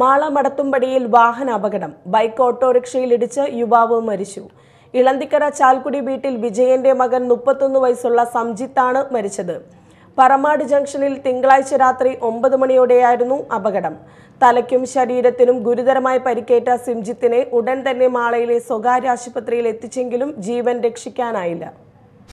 മാള മടത്തുംപടിയിൽ വാഹന അപകടം ബൈക്ക് ഓട്ടോറിക്ഷയിലിടിച്ച് യുവാവ് മരിച്ചു ഇളന്തിക്കര ചാൽക്കുടി വീട്ടിൽ വിജയന്റെ മകൻ മുപ്പത്തൊന്ന് വയസ്സുള്ള സംജിത്താണ് മരിച്ചത് പറമാട് ജംഗ്ഷനിൽ തിങ്കളാഴ്ച രാത്രി ഒമ്പത് മണിയോടെയായിരുന്നു അപകടം തലയ്ക്കും ശരീരത്തിനും ഗുരുതരമായി പരിക്കേറ്റ സിംജിത്തിനെ ഉടൻ തന്നെ മാളയിലെ സ്വകാര്യ ആശുപത്രിയിൽ എത്തിച്ചെങ്കിലും ജീവൻ രക്ഷിക്കാനായില്ല